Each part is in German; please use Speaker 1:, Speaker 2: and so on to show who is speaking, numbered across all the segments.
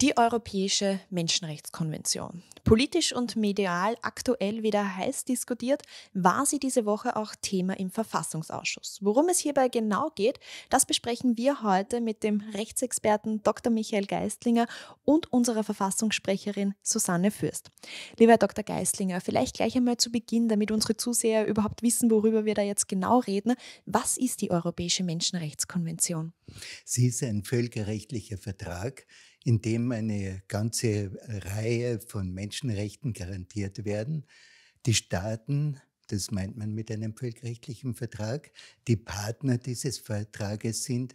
Speaker 1: die Europäische Menschenrechtskonvention. Politisch und medial aktuell wieder heiß diskutiert, war sie diese Woche auch Thema im Verfassungsausschuss. Worum es hierbei genau geht, das besprechen wir heute mit dem Rechtsexperten Dr. Michael Geistlinger und unserer Verfassungssprecherin Susanne Fürst. Lieber Herr Dr. Geistlinger, vielleicht gleich einmal zu Beginn, damit unsere Zuseher überhaupt wissen, worüber wir da jetzt genau reden. Was ist die Europäische Menschenrechtskonvention?
Speaker 2: Sie ist ein völkerrechtlicher Vertrag, in dem eine ganze Reihe von Menschen Menschenrechten garantiert werden. Die Staaten, das meint man mit einem völkerrechtlichen Vertrag, die Partner dieses Vertrages sind,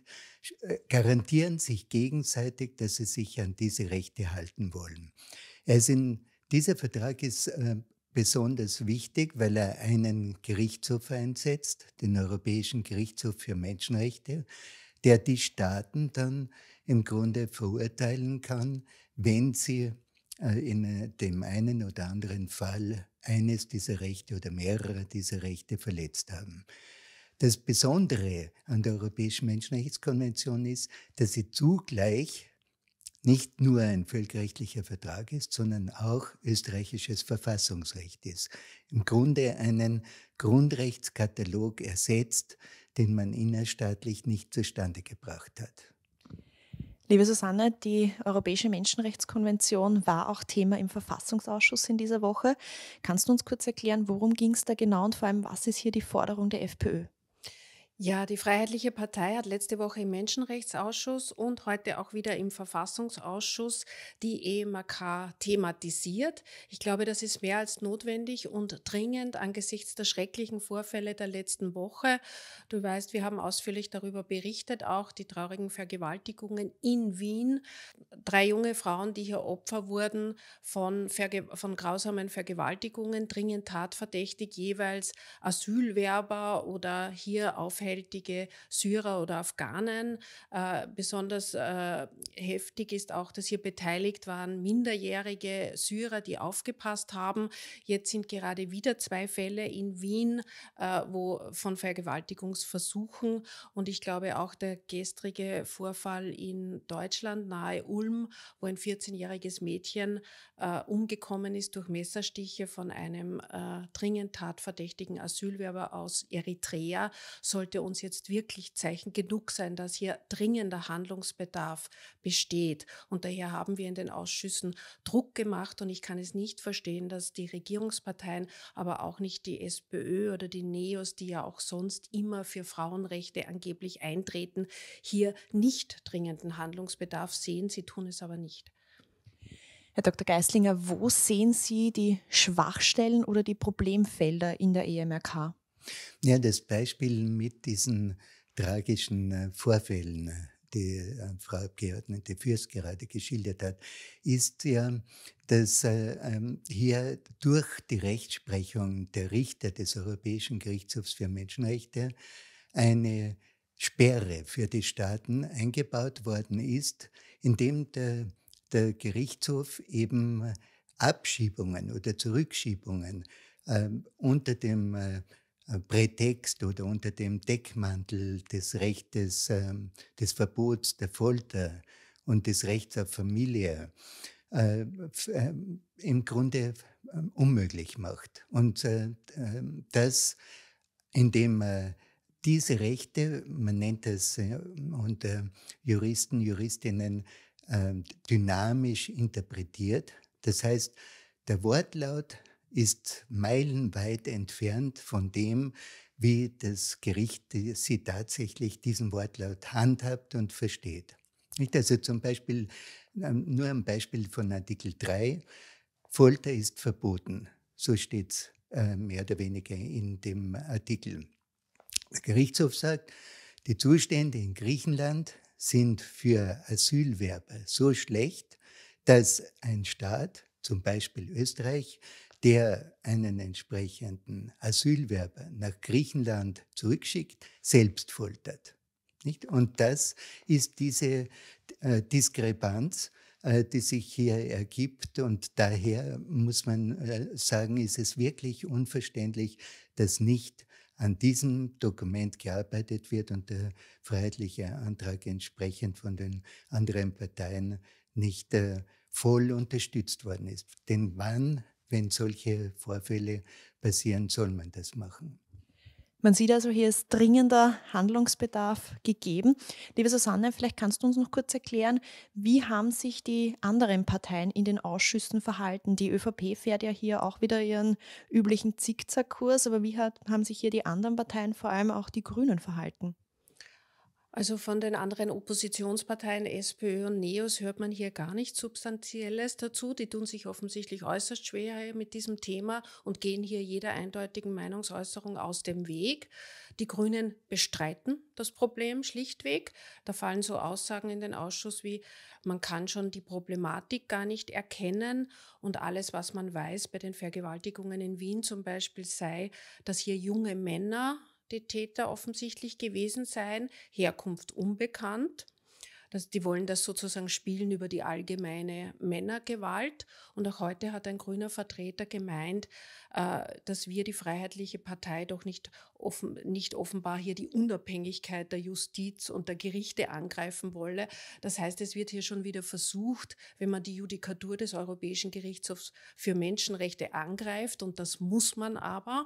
Speaker 2: äh, garantieren sich gegenseitig, dass sie sich an diese Rechte halten wollen. Also in, dieser Vertrag ist äh, besonders wichtig, weil er einen Gerichtshof einsetzt, den Europäischen Gerichtshof für Menschenrechte, der die Staaten dann im Grunde verurteilen kann, wenn sie äh, in äh, dem einen oder anderen Fall eines dieser Rechte oder mehrere dieser Rechte verletzt haben. Das Besondere an der Europäischen Menschenrechtskonvention ist, dass sie zugleich nicht nur ein völkerrechtlicher Vertrag ist, sondern auch österreichisches Verfassungsrecht ist. Im Grunde einen Grundrechtskatalog ersetzt, den man innerstaatlich nicht zustande gebracht hat.
Speaker 1: Liebe Susanne, die Europäische Menschenrechtskonvention war auch Thema im Verfassungsausschuss in dieser Woche. Kannst du uns kurz erklären, worum ging es da genau und vor allem, was ist hier die Forderung der FPÖ? Ja, die
Speaker 3: Freiheitliche Partei hat letzte Woche im Menschenrechtsausschuss und heute auch wieder im Verfassungsausschuss die EMAK thematisiert. Ich glaube, das ist mehr als notwendig und dringend angesichts der schrecklichen Vorfälle der letzten Woche. Du weißt, wir haben ausführlich darüber berichtet, auch die traurigen Vergewaltigungen in Wien. Drei junge Frauen, die hier Opfer wurden von, Verge von grausamen Vergewaltigungen, dringend tatverdächtig, jeweils Asylwerber oder hier auf vielfältige Syrer oder Afghanen. Äh, besonders äh, heftig ist auch, dass hier beteiligt waren minderjährige Syrer, die aufgepasst haben. Jetzt sind gerade wieder zwei Fälle in Wien, äh, wo von Vergewaltigungsversuchen und ich glaube auch der gestrige Vorfall in Deutschland nahe Ulm, wo ein 14-jähriges Mädchen äh, umgekommen ist durch Messerstiche von einem äh, dringend tatverdächtigen Asylwerber aus Eritrea, sollte sollte uns jetzt wirklich Zeichen genug sein, dass hier dringender Handlungsbedarf besteht. Und daher haben wir in den Ausschüssen Druck gemacht und ich kann es nicht verstehen, dass die Regierungsparteien, aber auch nicht die SPÖ oder die NEOS, die ja auch sonst immer für Frauenrechte angeblich eintreten, hier nicht dringenden Handlungsbedarf sehen. Sie tun es aber
Speaker 1: nicht. Herr Dr. Geislinger, wo sehen Sie die Schwachstellen oder die Problemfelder in der EMRK?
Speaker 2: Ja, das Beispiel mit diesen tragischen äh, Vorfällen, äh, die äh, Frau Abgeordnete Fürst gerade geschildert hat, ist ja, dass ähm, hier durch die Rechtsprechung der Richter des Europäischen Gerichtshofs für Menschenrechte eine Sperre für die Staaten eingebaut worden ist, indem der, der Gerichtshof eben Abschiebungen oder Zurückschiebungen äh, unter dem äh, äh, Prätext oder unter dem Deckmantel des Rechtes, ähm, des Verbots der Folter und des Rechts auf Familie äh, ähm, im Grunde ähm, unmöglich macht. Und äh, das, indem man diese Rechte, man nennt es unter Juristen, Juristinnen, dynamisch interpretiert. Das heißt, der Wortlaut ist meilenweit entfernt von dem, wie das Gericht sie tatsächlich diesen Wortlaut handhabt und versteht. Nicht also zum Beispiel, ähm, nur ein Beispiel von Artikel 3, Folter ist verboten. So steht es äh, mehr oder weniger in dem Artikel. Der Gerichtshof sagt, die Zustände in Griechenland sind für Asylwerber so schlecht, dass ein Staat zum Beispiel Österreich, der einen entsprechenden Asylwerber nach Griechenland zurückschickt, selbst foltert. Nicht? Und das ist diese äh, Diskrepanz, äh, die sich hier ergibt. Und daher muss man äh, sagen, ist es wirklich unverständlich, dass nicht an diesem Dokument gearbeitet wird und der freiheitliche Antrag entsprechend von den anderen Parteien nicht äh, voll unterstützt worden ist. Denn wann, wenn solche Vorfälle passieren, soll man das machen?
Speaker 1: Man sieht also, hier ist dringender Handlungsbedarf gegeben. Liebe Susanne, vielleicht kannst du uns noch kurz erklären, wie haben sich die anderen Parteien in den Ausschüssen verhalten? Die ÖVP fährt ja hier auch wieder ihren üblichen Zickzackkurs, aber wie hat, haben sich hier die anderen Parteien, vor allem auch die Grünen, verhalten?
Speaker 3: Also von den anderen oppositionsparteien SPÖ und NEOS hört man hier gar nichts Substanzielles dazu. Die tun sich offensichtlich äußerst schwer mit diesem Thema und gehen hier jeder eindeutigen Meinungsäußerung aus dem Weg. Die Grünen bestreiten das Problem schlichtweg. Da fallen so Aussagen in den Ausschuss wie, man kann schon die Problematik gar nicht erkennen und alles, was man weiß bei den Vergewaltigungen in Wien zum Beispiel sei, dass hier junge Männer die Täter offensichtlich gewesen sein, Herkunft unbekannt. Das, die wollen das sozusagen spielen über die allgemeine Männergewalt. Und auch heute hat ein grüner Vertreter gemeint, äh, dass wir die Freiheitliche Partei doch nicht, offen, nicht offenbar hier die Unabhängigkeit der Justiz und der Gerichte angreifen wolle. Das heißt, es wird hier schon wieder versucht, wenn man die Judikatur des Europäischen Gerichtshofs für Menschenrechte angreift, und das muss man aber,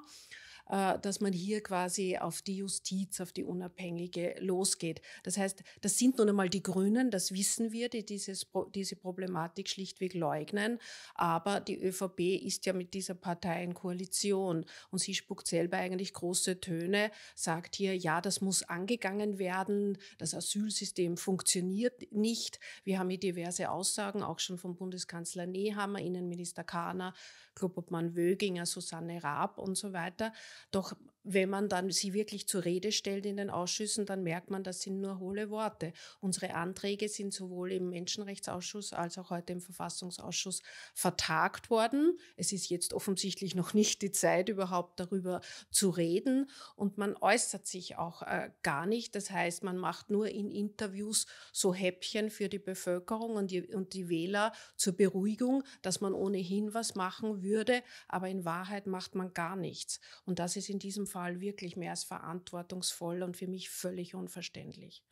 Speaker 3: äh, dass man hier quasi auf die Justiz, auf die Unabhängige losgeht. Das heißt, das sind nun einmal die Grünen, das wissen wir, die dieses, diese Problematik schlichtweg leugnen. Aber die ÖVP ist ja mit dieser Partei in Koalition und sie spuckt selber eigentlich große Töne, sagt hier, ja, das muss angegangen werden, das Asylsystem funktioniert nicht. Wir haben hier diverse Aussagen, auch schon vom Bundeskanzler Nehammer, Innenminister Kahner, Klubobmann Wöginger, Susanne Raab und so weiter. toch wenn man dann sie wirklich zur Rede stellt in den Ausschüssen, dann merkt man, das sind nur hohle Worte. Unsere Anträge sind sowohl im Menschenrechtsausschuss als auch heute im Verfassungsausschuss vertagt worden. Es ist jetzt offensichtlich noch nicht die Zeit, überhaupt darüber zu reden. Und man äußert sich auch äh, gar nicht. Das heißt, man macht nur in Interviews so Häppchen für die Bevölkerung und die, und die Wähler zur Beruhigung, dass man ohnehin was machen würde. Aber in Wahrheit macht man gar nichts. Und das ist in diesem Fall Fall wirklich mehr als verantwortungsvoll und für mich völlig unverständlich.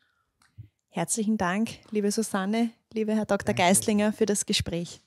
Speaker 1: Herzlichen Dank, liebe Susanne, lieber Herr Dr. Danke. Geislinger, für das Gespräch.